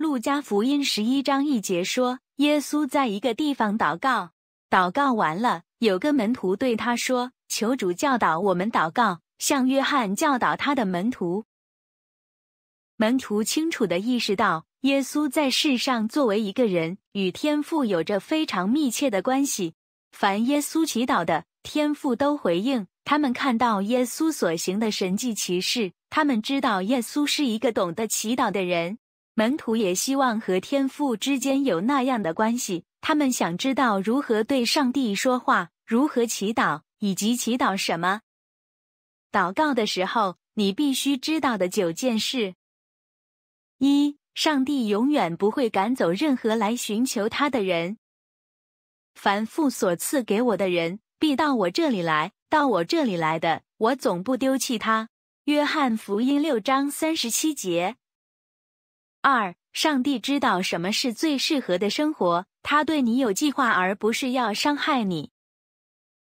路加福音十一章一节说：“耶稣在一个地方祷告，祷告完了，有个门徒对他说：‘求主教导我们祷告，像约翰教导他的门徒。’门徒清楚地意识到，耶稣在世上作为一个人，与天赋有着非常密切的关系。凡耶稣祈祷的，天赋都回应。他们看到耶稣所行的神迹奇事，他们知道耶稣是一个懂得祈祷的人。”门徒也希望和天父之间有那样的关系。他们想知道如何对上帝说话，如何祈祷，以及祈祷什么。祷告的时候，你必须知道的九件事：一、上帝永远不会赶走任何来寻求他的人。凡父所赐给我的人，必到我这里来，到我这里来的，我总不丢弃他。约翰福音六章三十七节。二、上帝知道什么是最适合的生活，他对你有计划，而不是要伤害你。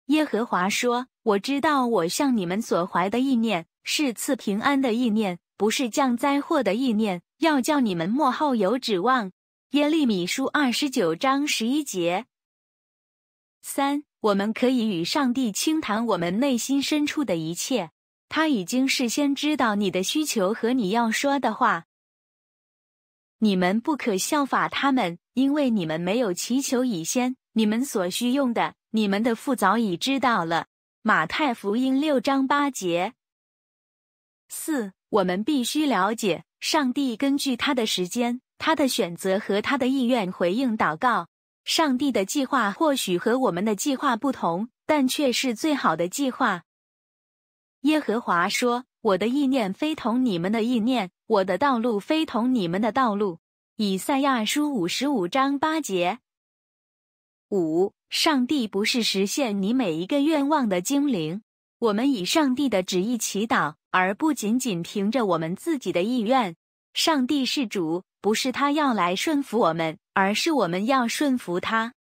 耶和华说：“我知道我向你们所怀的意念是赐平安的意念，不是降灾祸的意念，要叫你们莫后有指望。”耶利米书二十九章十一节。三、我们可以与上帝倾谈我们内心深处的一切，他已经事先知道你的需求和你要说的话。你们不可效法他们，因为你们没有祈求以先，你们所需用的，你们的父早已知道了。马太福音六章八节。四，我们必须了解，上帝根据他的时间、他的选择和他的意愿回应祷告。上帝的计划或许和我们的计划不同，但却是最好的计划。耶和华说。我的意念非同你们的意念，我的道路非同你们的道路。以赛亚书五十五章八节。五，上帝不是实现你每一个愿望的精灵。我们以上帝的旨意祈祷，而不仅仅凭着我们自己的意愿。上帝是主，不是他要来顺服我们，而是我们要顺服他。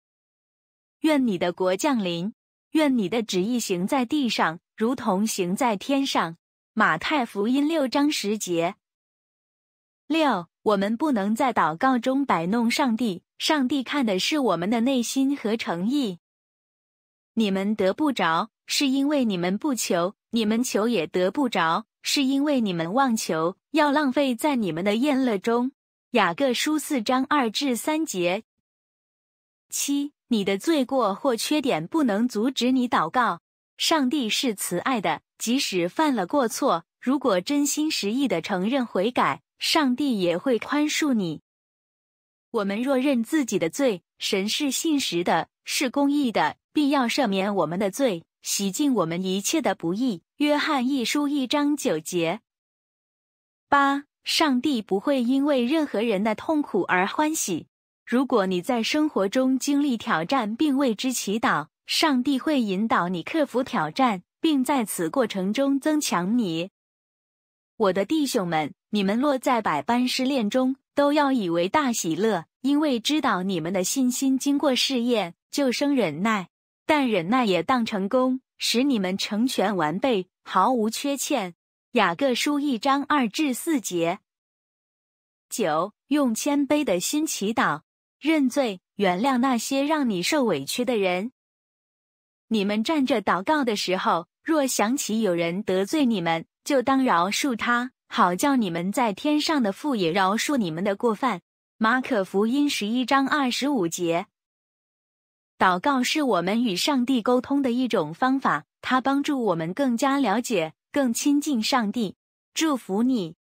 愿你的国降临，愿你的旨意行在地上，如同行在天上。马太福音六章十节：六，我们不能在祷告中摆弄上帝，上帝看的是我们的内心和诚意。你们得不着，是因为你们不求；你们求也得不着，是因为你们妄求，要浪费在你们的宴乐中。雅各书四章二至三节：七，你的罪过或缺点不能阻止你祷告。上帝是慈爱的，即使犯了过错，如果真心实意的承认悔改，上帝也会宽恕你。我们若认自己的罪，神是信实的，是公义的，必要赦免我们的罪，洗净我们一切的不义。约翰一书一章九节。八，上帝不会因为任何人的痛苦而欢喜。如果你在生活中经历挑战，并为之祈祷。上帝会引导你克服挑战，并在此过程中增强你。我的弟兄们，你们落在百般试炼中，都要以为大喜乐，因为知道你们的信心经过试验，就生忍耐。但忍耐也当成功，使你们成全完备，毫无缺欠。雅各书一章二至四节。九，用谦卑的心祈祷、认罪、原谅那些让你受委屈的人。你们站着祷告的时候，若想起有人得罪你们，就当饶恕他，好叫你们在天上的父也饶恕你们的过犯。马可福音十一章二十五节。祷告是我们与上帝沟通的一种方法，它帮助我们更加了解、更亲近上帝。祝福你。